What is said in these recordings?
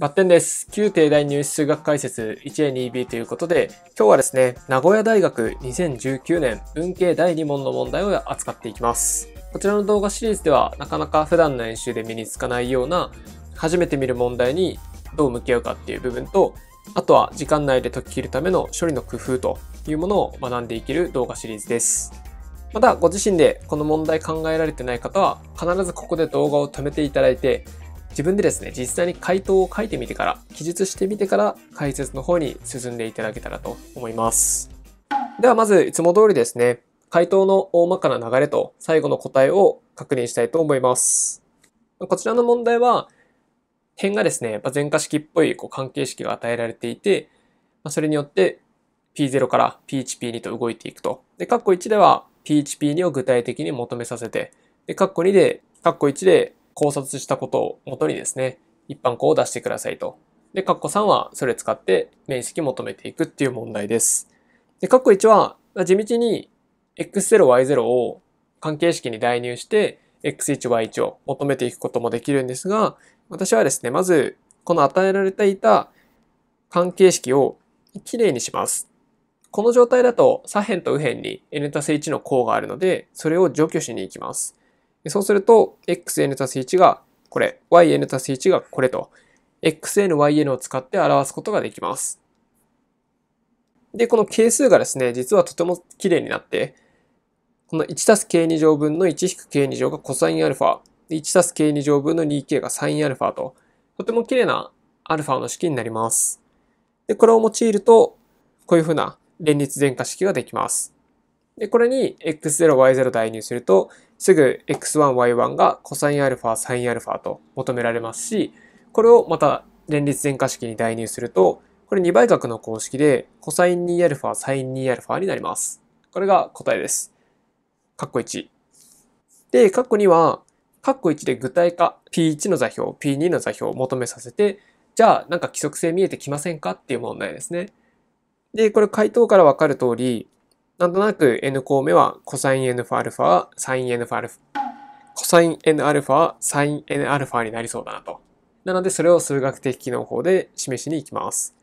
バッテンです。旧帝大入試数学解説 1A2B ということで、今日はですね、名古屋大学2019年文系第2問の問題を扱っていきます。こちらの動画シリーズでは、なかなか普段の演習で身につかないような、初めて見る問題にどう向き合うかっていう部分と、あとは時間内で解き切るための処理の工夫というものを学んでいける動画シリーズです。また、ご自身でこの問題考えられてない方は、必ずここで動画を止めていただいて、自分でですね、実際に回答を書いてみてから、記述してみてから解説の方に進んでいただけたらと思います。ではまず、いつも通りですね、回答の大まかな流れと最後の答えを確認したいと思います。こちらの問題は、辺がですね、全化式っぽいこう関係式が与えられていて、それによって P0 から P1P2 と動いていくと。で、括弧1では P1P2 を具体的に求めさせて、で、括弧2で、括弧1で考察したことをもとにですね、一般項を出してくださいと。で、括弧3はそれ使って面積求めていくっていう問題です。で、括弧1は地道に x0、y0 を関係式に代入して x1、y1 を求めていくこともできるんですが、私はですね、まずこの与えられていた関係式をきれいにします。この状態だと左辺と右辺に n たす1の項があるので、それを除去しに行きます。そうすると、xn たす1がこれ、yn たす1がこれと、xn、yn を使って表すことができます。で、この係数がですね、実はとても綺麗になって、この1たす k2 乗分の 1-k2 乗が cosα、1たす k2 乗分の 2k が sinα と、とても綺麗な α の式になります。で、これを用いると、こういうふうな連立全化式ができます。で、これに x0、y0 代入すると、すぐ X1Y1 が cosα、sinα と求められますし、これをまた連立全化式に代入すると、これ2倍角の公式で cos2α、sin2α になります。これが答えです。カッコ1。で、カッコ2は、カッコ1で具体化、P1 の座標、P2 の座標を求めさせて、じゃあなんか規則性見えてきませんかっていう問題ですね。で、これ回答からわかる通り、なんとなく n 項目は c o s n α s i n n α cosnα sinnα になりそうだなと。なのでそれを数学的機能法で示しに行きます。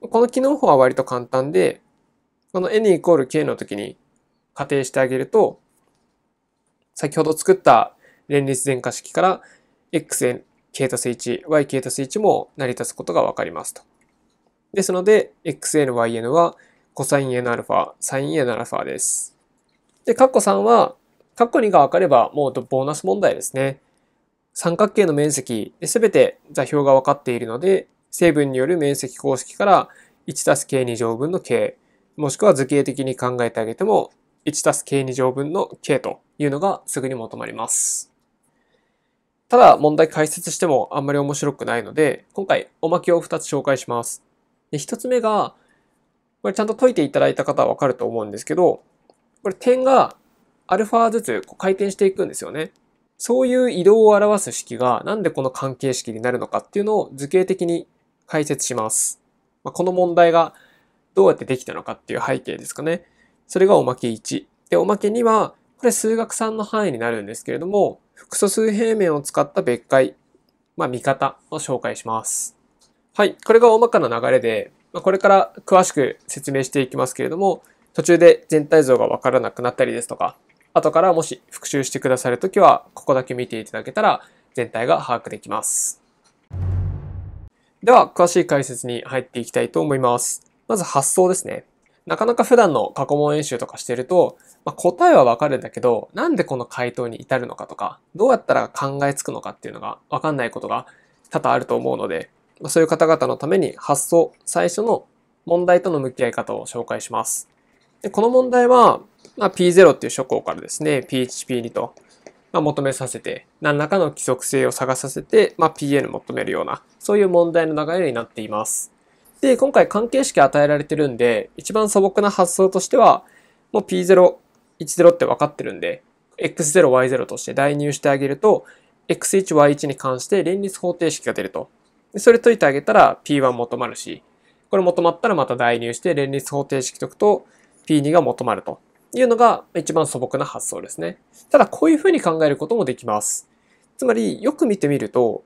この機能法は割と簡単で、この n イコール k の時に仮定してあげると、先ほど作った連立全化式から xn k と1、y k と1も成り立つことがわかりますと。ですので、xn, yn はコサイン A の α、サイン A の α です。で、カッコ3は、カッコ2が分かればもうボーナス問題ですね。三角形の面積、すべて座標が分かっているので、成分による面積公式から 1+k2 乗分の k、もしくは図形的に考えてあげても 1+k2 乗分の k というのがすぐに求まります。ただ問題解説してもあんまり面白くないので、今回おまけを2つ紹介します。で1つ目がこれちゃんと解いていただいた方はわかると思うんですけど、これ点がアルファずつこう回転していくんですよね。そういう移動を表す式がなんでこの関係式になるのかっていうのを図形的に解説します。まあ、この問題がどうやってできたのかっていう背景ですかね。それがおまけ1。で、おまけ2は、これ数学3の範囲になるんですけれども、複素数平面を使った別解、まあ見方を紹介します。はい、これが大まかな流れで、これから詳しく説明していきますけれども、途中で全体像がわからなくなったりですとか、後からもし復習してくださるときは、ここだけ見ていただけたら全体が把握できます。では、詳しい解説に入っていきたいと思います。まず発想ですね。なかなか普段の過去問演習とかしてると、まあ、答えはわかるんだけど、なんでこの回答に至るのかとか、どうやったら考えつくのかっていうのがわかんないことが多々あると思うので、そういう方々のために発想、最初の問題との向き合い方を紹介します。でこの問題は、まあ、P0 っていう諸項からですね、p h P2 と、まあ、求めさせて、何らかの規則性を探させて、まあ、PN 求めるような、そういう問題の流れになっています。で、今回関係式与えられてるんで、一番素朴な発想としては、もう P0、10って分かってるんで、X0、Y0 として代入してあげると、X1、Y1 に関して連立方程式が出ると。でそれ解いてあげたら P1 求まるし、これ求まったらまた代入して連立方程式解くと P2 が求まるというのが一番素朴な発想ですね。ただこういうふうに考えることもできます。つまりよく見てみると、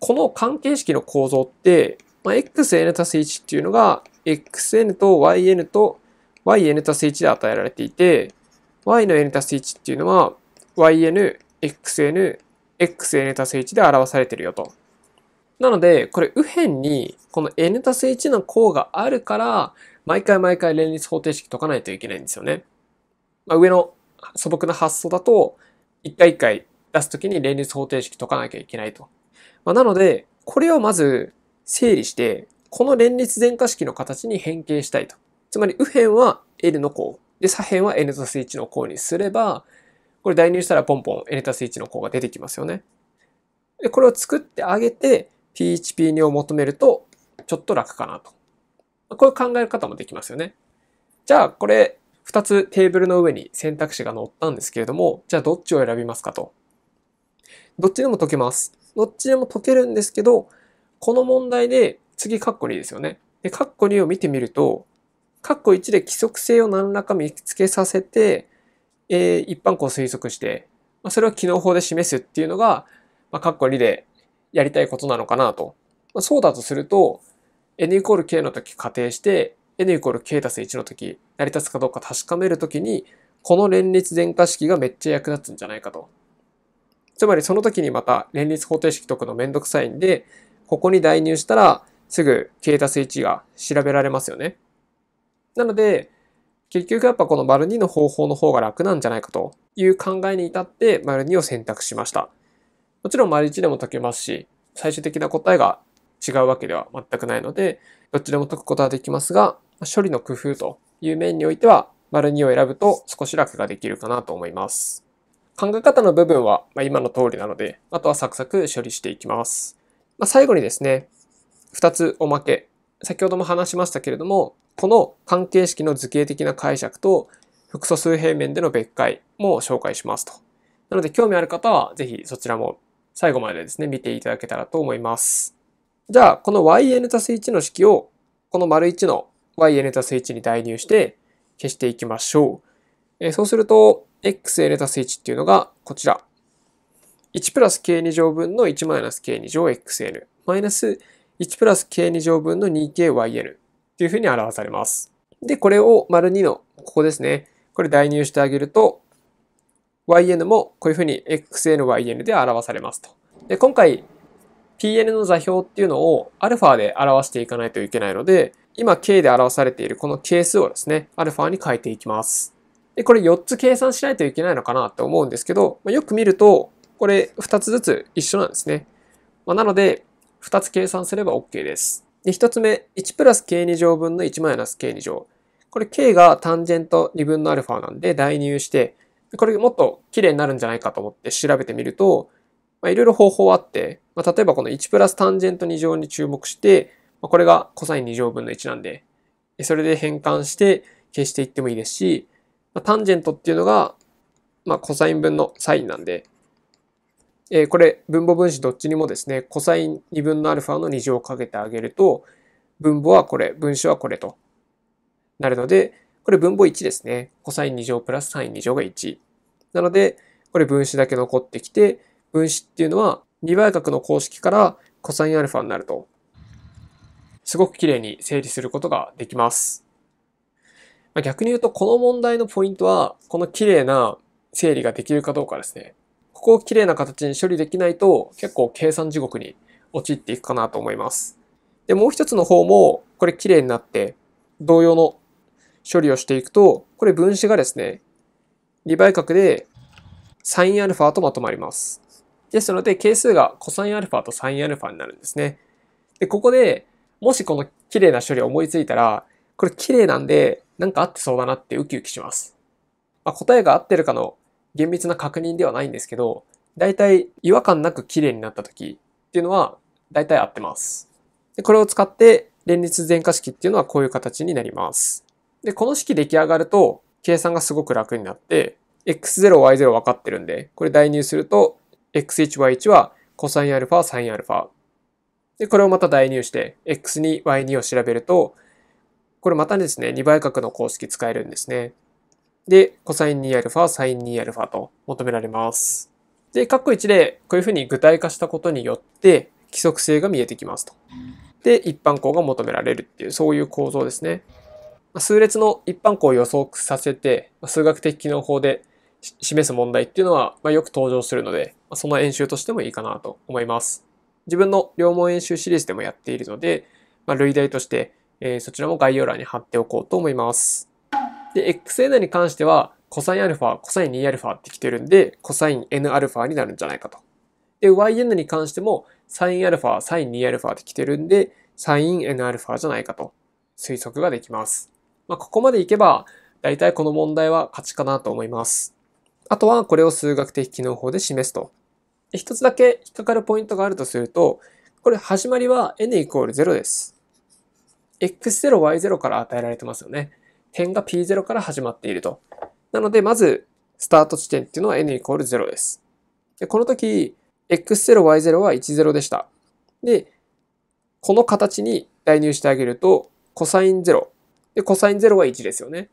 この関係式の構造って、まあ、xn たす1っていうのが xn と yn と yn たす1で与えられていて、y の n たす1っていうのは yn、xn、xn たす1で表されてるよと。なので、これ右辺にこの n たす1の項があるから、毎回毎回連立方程式解かないといけないんですよね。まあ、上の素朴な発想だと、一回一回出すときに連立方程式解かなきゃいけないと。まあ、なので、これをまず整理して、この連立全化式の形に変形したいと。つまり右辺は L の項、で左辺は N たす1の項にすれば、これ代入したらポンポン N たす1の項が出てきますよね。で、これを作ってあげて、PHP2 を求めると、ちょっと楽かなと。こういう考え方もできますよね。じゃあ、これ、2つテーブルの上に選択肢が載ったんですけれども、じゃあどっちを選びますかと。どっちでも解けます。どっちでも解けるんですけど、この問題で次、カッコ2ですよね。で、カッコ2を見てみると、カッコ1で規則性を何らか見つけさせて、えー、一般項を推測して、まあ、それを機能法で示すっていうのが、まあ、カッコ2でやりたいことなのかなと。まあ、そうだとすると、n イコール k の時仮定して、n イコール k たす1の時、成り立つかどうか確かめるときに、この連立全化式がめっちゃ役立つんじゃないかと。つまりその時にまた連立方程式解くのめんどくさいんで、ここに代入したらすぐ k たす1が調べられますよね。なので、結局やっぱこの2の方法の方が楽なんじゃないかという考えに至って2を選択しました。もちろん丸1でも解けますし、最終的な答えが違うわけでは全くないので、どっちでも解くことはできますが、処理の工夫という面においては、丸2を選ぶと少し楽ができるかなと思います。考え方の部分は今の通りなので、あとはサクサク処理していきます。まあ、最後にですね、2つおまけ。先ほども話しましたけれども、この関係式の図形的な解釈と、複素数平面での別解も紹介しますと。なので興味ある方は、ぜひそちらも最後までですね、見ていただけたらと思います。じゃあ、この yn たす1の式を、この丸1の yn たす1に代入して消していきましょう。えそうすると、xn たす1っていうのがこちら。1プラス k2 乗分の1マイナス k2 乗 xn マイナス1プラス k2 乗分の 2kyn っていうふうに表されます。で、これを丸2のここですね。これ代入してあげると、yn もこういうふうに xn、yn で表されますと。で、今回 pn の座標っていうのを α で表していかないといけないので、今 k で表されているこの係数をですね、α に変えていきます。で、これ4つ計算しないといけないのかなと思うんですけど、まあ、よく見ると、これ2つずつ一緒なんですね。まあ、なので、2つ計算すれば OK です。で、1つ目、1プラス k2 乗分の1マイナス k2 乗。これ k が単ジェント2分の α なんで代入して、これもっと綺麗になるんじゃないかと思って調べてみると、まあ、いろいろ方法あって、まあ、例えばこの1プラスタンジェント2乗に注目して、まあ、これがコサイン2乗分の1なんで、それで変換して消していってもいいですし、まあ、タンジェントっていうのが、まあ、コサイン分のサインなんで、えー、これ分母分子どっちにもですね、コサイン2分のアルファの2乗をかけてあげると、分母はこれ、分子はこれとなるので、これ分母1ですね。cos2 乗プラス sin2 乗が1。なので、これ分子だけ残ってきて、分子っていうのは2倍角の公式から cosα になると。すごくきれいに整理することができます。ま逆に言うと、この問題のポイントは、この綺麗な整理ができるかどうかですね。ここをきれいな形に処理できないと、結構計算地獄に陥っていくかなと思います。で、もう一つの方も、これ綺麗になって、同様の処理をしていくと、これ分子がですね、2倍角で sinα とまとまります。ですので、係数が cosα と sinα になるんですね。で、ここで、もしこの綺麗な処理を思いついたら、これ綺麗なんで、なんか合ってそうだなってウキウキします。まあ、答えが合ってるかの厳密な確認ではないんですけど、だいたい違和感なく綺麗になった時っていうのは、だいたい合ってます。で、これを使って、連立全化式っていうのはこういう形になります。で、この式出来上がると、計算がすごく楽になって、x0、y0 分かってるんで、これ代入すると、x1、y1 は cosα、sinα。で、これをまた代入して、x2、y2 を調べると、これまたですね、2倍角の公式使えるんですね。で、cos2α、sin2α と求められます。で、括弧1でこういうふうに具体化したことによって、規則性が見えてきますと。で、一般項が求められるっていう、そういう構造ですね。数列の一般項を予測させて、数学的機能法で示す問題っていうのは、まよく登場するので、その演習としてもいいかなと思います。自分の両問演習シリーズでもやっているので、ま類題として、えそちらも概要欄に貼っておこうと思います。で、xn に関しては、cosα、cos2α ってきてるんで、cosnα になるんじゃないかと。で、yn に関しても、sinα、sin2α ってきてるんで、sinnα じゃないかと推測ができます。まあ、ここまでいけば、大体この問題は勝ちかなと思います。あとはこれを数学的機能法で示すと。一つだけ引っかかるポイントがあるとすると、これ始まりは n イコール0です。x0、y0 から与えられてますよね。点が p0 から始まっていると。なので、まず、スタート地点っていうのは n イコール0です。で、この時、x0、y0 は10でした。で、この形に代入してあげると、コサイン0で、コサイン0が1ですよね。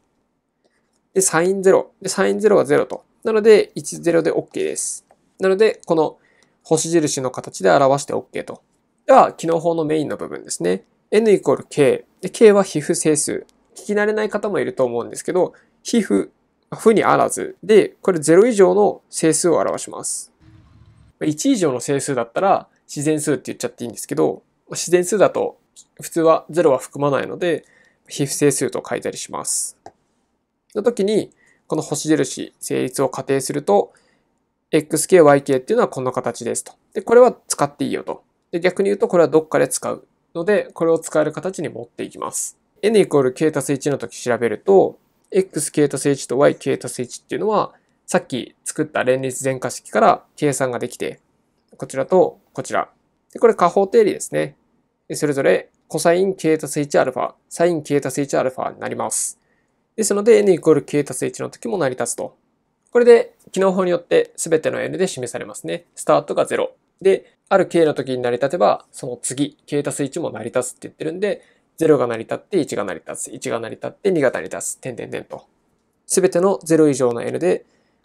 で、サイン0。で、サイン0は0と。なので、10で OK です。なので、この星印の形で表して OK と。では、機能法のメインの部分ですね。n イコール k。で、k は皮膚整数。聞き慣れない方もいると思うんですけど、皮膚、負にあらず。で、これ0以上の整数を表します。1以上の整数だったら自然数って言っちゃっていいんですけど、自然数だと普通は0は含まないので、非不整数と書いたりします。の時に、この星印、成立を仮定すると、xk、yk っていうのはこんな形ですと。で、これは使っていいよと。で、逆に言うとこれはどっかで使うので、これを使える形に持っていきます。n イコール k たす1の時調べると、xk たす1と yk たす1っていうのは、さっき作った連立全化式から計算ができて、こちらとこちら。で、これ下方定理ですね。でそれぞれコサイン k たす 1α、サイン k たす 1α になります。ですので、n イコール k たす1の時も成り立つと。これで、機能法によって全ての n で示されますね。スタートが0。で、ある k の時に成り立てば、その次、k たす1も成り立つって言ってるんで、0が成り立って1が成り立つ、1が成り立って2が成り立つ、点点点と。すべての0以上の n で、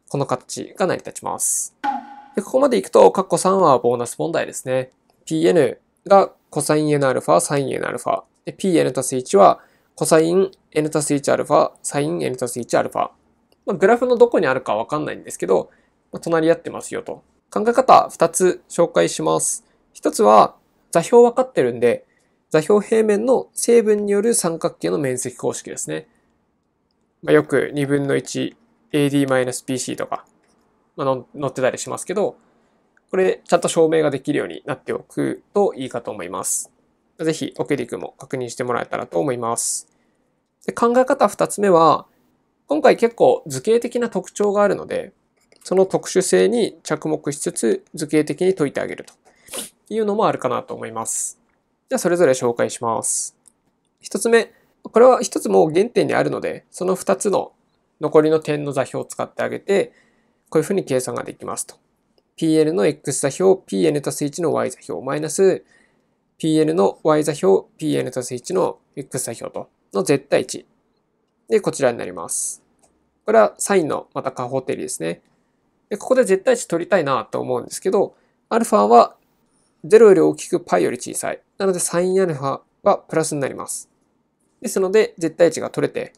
この形が成り立ちます。でここまでいくと、カッコ3はボーナス問題ですね。pn がコサイン nα、サイン nα。で、pn たす1は、コサイン n たす 1α、サイン n たす 1α。まあ、グラフのどこにあるかわかんないんですけど、まあ、隣り合ってますよと。考え方2つ紹介します。1つは、座標わかってるんで、座標平面の成分による三角形の面積公式ですね。まあ、よく2分の 1AD-BC とか、まあ、載ってたりしますけど、これ、ちゃんと証明ができるようになっておくといいかと思います。ぜひ、オケィクも確認してもらえたらと思います。で考え方2つ目は、今回結構図形的な特徴があるので、その特殊性に着目しつつ図形的に解いてあげるというのもあるかなと思います。じゃあそれぞれ紹介します。1つ目、これは1つもう原点にあるので、その2つの残りの点の座標を使ってあげて、こういうふうに計算ができますと。PL の X 座標、PN たす1の Y 座標、マイナス PL の Y 座標、PN たす1の X 座標と、の絶対値。で、こちらになります。これはサインのまた下方定理ですね。でここで絶対値取りたいなと思うんですけど、アルファは0より大きく π より小さい。なので、サインアルファはプラスになります。ですので、絶対値が取れて、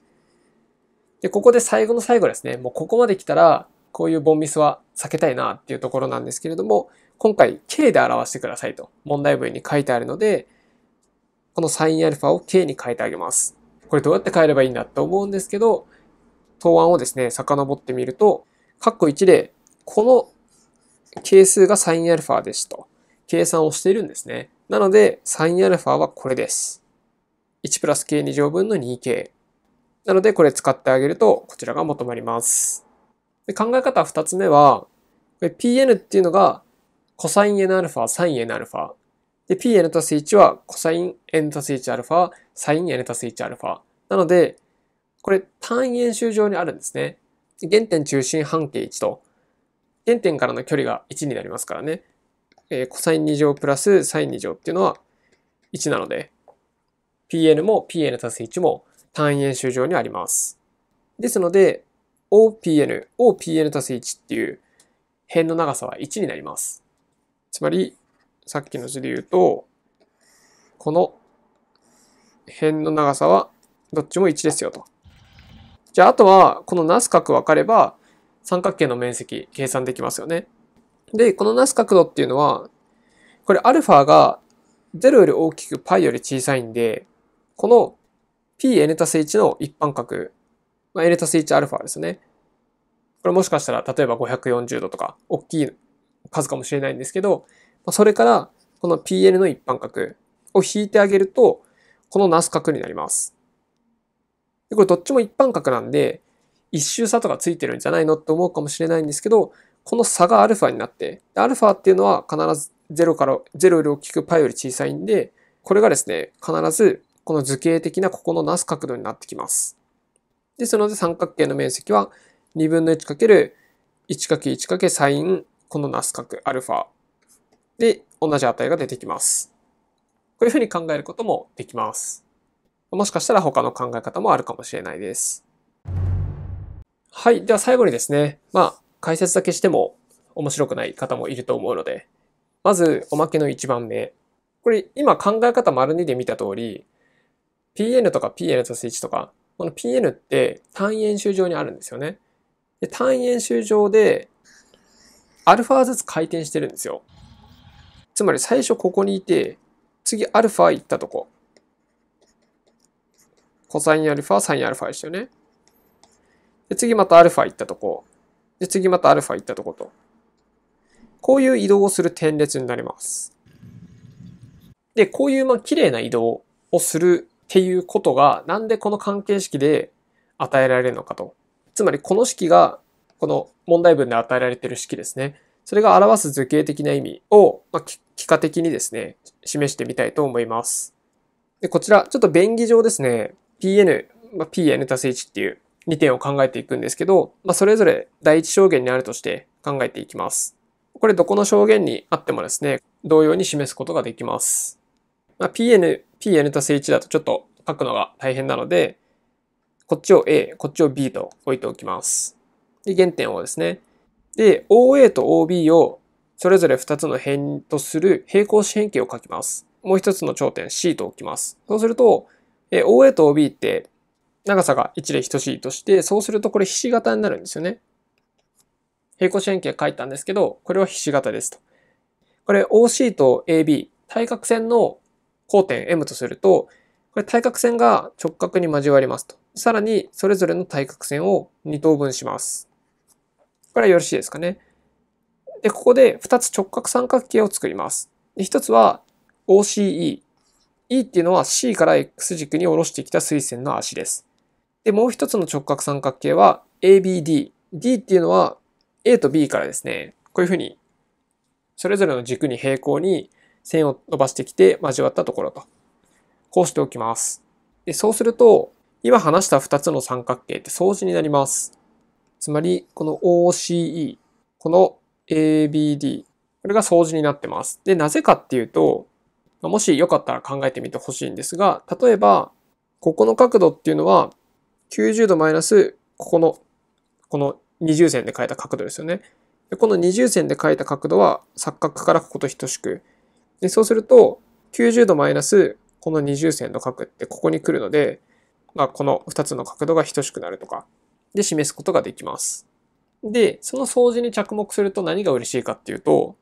で、ここで最後の最後ですね。もうここまで来たら、こういうボンミスは避けたいなっていうところなんですけれども、今回 K で表してくださいと問題文に書いてあるので、この sinα を K に変えてあげます。これどうやって変えればいいんだって思うんですけど、答案をですね、遡ってみると、カッコ1で、この係数が sinα ですと、計算をしているんですね。なので、sinα はこれです。1プラス k2 乗分の 2k。なので、これ使ってあげると、こちらが求まります。で考え方二つ目は、Pn っていうのが、コサイン nα、サイン nα。で、Pn たす1は、コサイン n たす 1α、サイン n たす 1α。なので、これ単位円周上にあるんですね。原点中心半径1と、原点からの距離が1になりますからね。えー、コサイン2乗プラスサイン2乗っていうのは1なので、Pn も Pn たす1も単位円周上にあります。ですので、OPN、OPN たす1っていう辺の長さは1になります。つまり、さっきの図で言うと、この辺の長さはどっちも1ですよと。じゃあ、あとは、このなす角分かれば、三角形の面積計算できますよね。で、このなす角度っていうのは、これ α が0より大きく π より小さいんで、この pn+1 の一般角まあ、エレタス 1α ですね。これもしかしたら、例えば540度とか、大きい数かもしれないんですけど、まあ、それから、この PL の一般角を引いてあげると、このなす角になります。でこれどっちも一般角なんで、一周差とかついてるんじゃないのって思うかもしれないんですけど、この差が α になって、α っていうのは必ず0から、0より大きく π より小さいんで、これがですね、必ずこの図形的なここのなす角度になってきます。ですので三角形の面積は2分の 1×1×1× サインこのナス角 α で同じ値が出てきます。こういうふうに考えることもできます。もしかしたら他の考え方もあるかもしれないです。はい。では最後にですね、まあ解説だけしても面白くない方もいると思うので、まずおまけの1番目。これ今考え方丸2で見た通り、pn とか pn と s1 とかこの PN って単位演習上にあるんですよね。で単位演習上で、アルファずつ回転してるんですよ。つまり最初ここにいて、次アルファ行ったとこ。コサインアルファ、サインアルファでしたよね。で、次またアルファ行ったとこ。で、次またアルファ行ったとこと。こういう移動をする点列になります。で、こういうまあ綺麗な移動をするっていうことがなんでこの関係式で与えられるのかと。つまりこの式がこの問題文で与えられている式ですね。それが表す図形的な意味を、まあ、幾何的にですね、示してみたいと思います。でこちら、ちょっと便宜上ですね、pn、まあ、pn たす1っていう2点を考えていくんですけど、まあ、それぞれ第一証言にあるとして考えていきます。これどこの証言にあってもですね、同様に示すことができます。まあ、Pn、Pn と正1だとちょっと書くのが大変なので、こっちを A、こっちを B と置いておきます。で、原点をですね。で、OA と OB をそれぞれ2つの辺とする平行四辺形を書きます。もう一つの頂点 C と置きます。そうすると、OA と OB って長さが1で等しいとして、そうするとこれひし形になるんですよね。平行四辺形書いたんですけど、これはひし形ですと。これ OC と AB、対角線の交点 M とすると、これ対角線が直角に交わりますと。さらに、それぞれの対角線を2等分します。これはよろしいですかね。で、ここで2つ直角三角形を作ります。で1つは OCE。E っていうのは C から X 軸に下ろしてきた垂線の足です。で、もう1つの直角三角形は ABD。D っていうのは A と B からですね、こういうふうに、それぞれの軸に平行に線を伸ばしてきて交わったところと。こうしておきます。で、そうすると、今話した2つの三角形って相似になります。つまり、この OCE、この ABD、これが相似になってます。で、なぜかっていうと、もしよかったら考えてみてほしいんですが、例えば、ここの角度っていうのは、90度マイナス、ここの、この二重線で書いた角度ですよね。でこの二重線で書いた角度は、錯角からここと等しく、で、そうすると、90度マイナスこの二重線の角ってここに来るので、まあ、この2つの角度が等しくなるとか、で示すことができます。で、その相似に着目すると何が嬉しいかっていうと、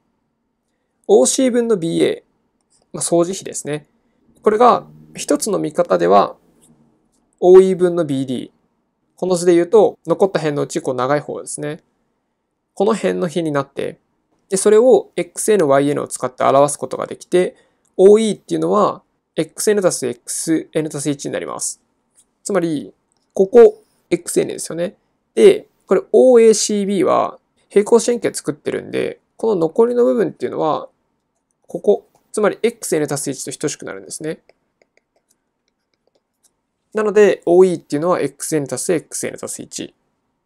OC 分の BA、まあ、相似比ですね。これが一つの見方では OE 分の BD。この図で言うと、残った辺のうちこう長い方ですね。この辺の比になって、で、それを xn、yn を使って表すことができて、OE っていうのは xn たす xn たす1になります。つまり、ここ xn ですよね。で、これ OACB は平行四辺形作ってるんで、この残りの部分っていうのは、ここ、つまり xn たす1と等しくなるんですね。なので、OE っていうのは xn たす xn たす1。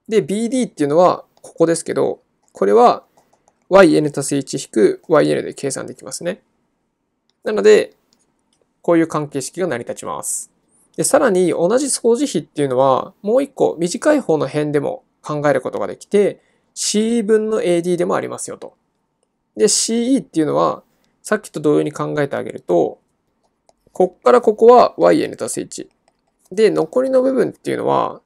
で、BD っていうのはここですけど、これは yn たす1引く yn で計算できますね。なので、こういう関係式が成り立ちます。で、さらに同じ相除比っていうのは、もう一個短い方の辺でも考えることができて、CE 分の AD でもありますよと。で、CE っていうのは、さっきと同様に考えてあげると、こっからここは yn たす1。で、残りの部分っていうのは、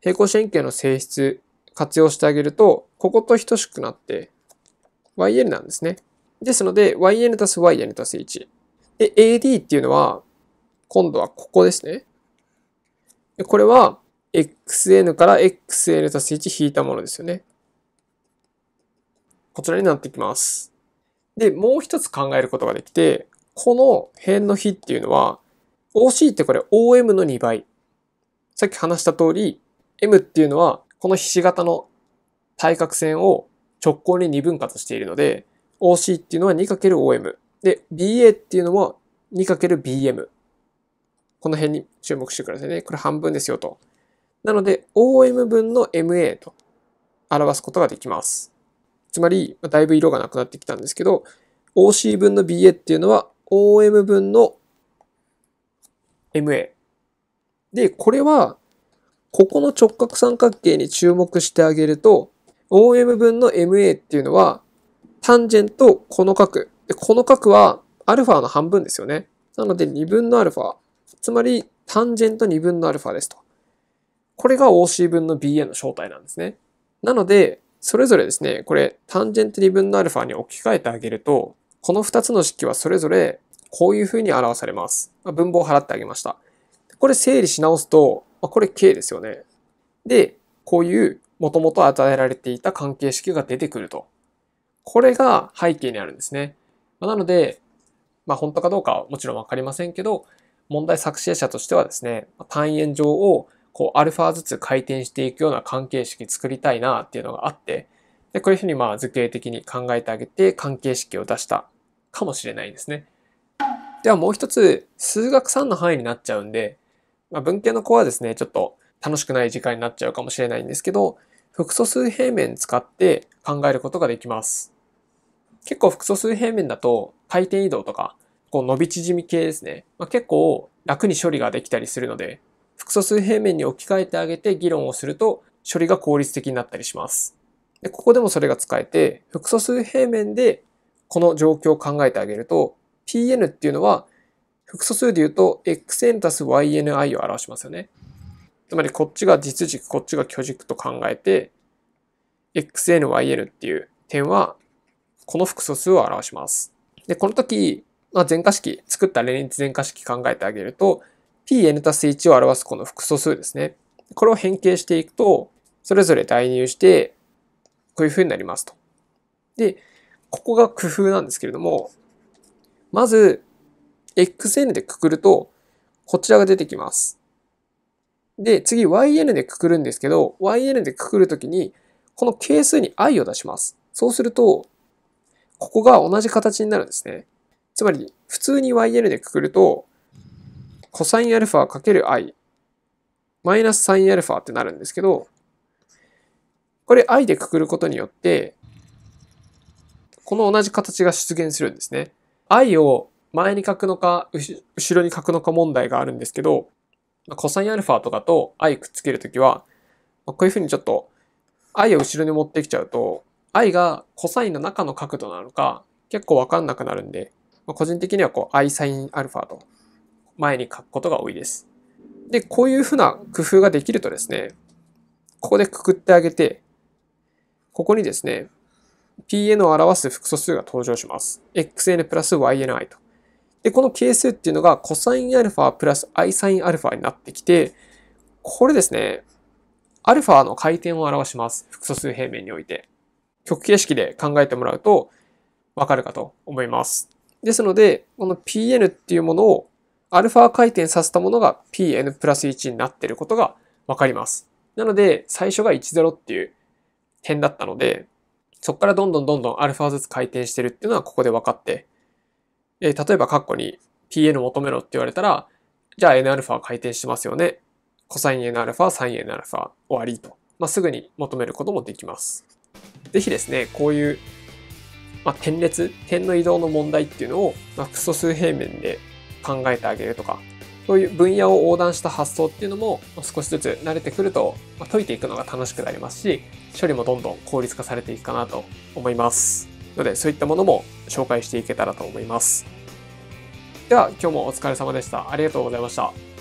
平行四辺形の性質活用してあげると、ここと等しくなって、yn なんですね。ですので、yn たす yn たす1。で、ad っていうのは、今度はここですね。でこれは、xn から xn たす1引いたものですよね。こちらになってきます。で、もう一つ考えることができて、この辺の比っていうのは、OC ってこれ OM の2倍。さっき話した通り、M っていうのは、このひし形の対角線を直行に二分割しているので、OC っていうのは 2×OM。で、BA っていうのは 2×BM。この辺に注目してくださいね。これ半分ですよと。なので、OM 分の MA と表すことができます。つまり、だいぶ色がなくなってきたんですけど、OC 分の BA っていうのは OM 分の MA。で、これは、ここの直角三角形に注目してあげると、OM 分の MA っていうのは、タンジェントこの角。で、この角は、アルファの半分ですよね。なので、2分のアルファ。つまり、タンジェント2分のアルファですと。これが OC 分の BA の正体なんですね。なので、それぞれですね、これ、タンジェント2分のアルファに置き換えてあげると、この2つの式はそれぞれ、こういうふうに表されます。まあ、分母を払ってあげました。これ整理し直すと、まあ、これ K ですよね。で、こういうもともと与えられていた関係式が出てくると。これが背景にあるんですね。まなので、まあ、本当かどうかはもちろんわかりませんけど、問題作成者としてはですね、単円上をこう、アルファずつ回転していくような関係式作りたいなっていうのがあって、で、こういうふうにまあ図形的に考えてあげて関係式を出したかもしれないですね。ではもう一つ、数学3の範囲になっちゃうんで、まあ、文系の子はですね、ちょっと楽しくない時間になっちゃうかもしれないんですけど、複素数平面使って考えることができます。結構複素数平面だと回転移動とか、こう伸び縮み系ですね。まあ、結構楽に処理ができたりするので、複素数平面に置き換えてあげて議論をすると処理が効率的になったりします。でここでもそれが使えて、複素数平面でこの状況を考えてあげると、Pn っていうのは複素数で言うと xn+yni を表しますよね。つまりこっちが実軸、こっちが虚軸と考えて、xn、yn っていう点は、この複素数を表します。で、この時、まあ、化式、作った連立全化式考えてあげると、pn たす1を表すこの複素数ですね。これを変形していくと、それぞれ代入して、こういう風になりますと。で、ここが工夫なんですけれども、まず、xn でくくると、こちらが出てきます。で、次 yn でくくるんですけど、yn でくくるときに、この係数に i を出します。そうすると、ここが同じ形になるんですね。つまり、普通に yn でくくると、コサインアルファ ×i、マイナスサインアルファってなるんですけど、これ i でくくることによって、この同じ形が出現するんですね。i を前に書くのか、後ろに書くのか問題があるんですけど、コサインアルファとかと i くっつけるときは、こういうふうにちょっと i を後ろに持ってきちゃうと、i がコサインの中の角度なのか、結構わかんなくなるんで、個人的にはこう i サインアルファと前に書くことが多いです。で、こういうふうな工夫ができるとですね、ここでくくってあげて、ここにですね、pn を表す複素数が登場します。xn プラス yn i と。で、この係数っていうのが cosα プラス isinα になってきて、これですね、アルファの回転を表します。複素数平面において。極形式で考えてもらうとわかるかと思います。ですので、この pn っていうものをアルファ回転させたものが pn プラス1になっていることがわかります。なので、最初が10っていう点だったので、そこからどんどんどんどんアルファずつ回転してるっていうのはここで分かってえー、例えばカッコに Pn 求めろって言われたら、じゃあ Nα は回転してますよね。cosNα、s i n n α 終わりと。まあ、すぐに求めることもできます。ぜひですね、こういう、まあ、点列、点の移動の問題っていうのを、まあ、複素数平面で考えてあげるとか、そういう分野を横断した発想っていうのも少しずつ慣れてくると、まあ、解いていくのが楽しくなりますし、処理もどんどん効率化されていくかなと思います。ので、そういったものも紹介していけたらと思います。では今日もお疲れ様でした。ありがとうございました。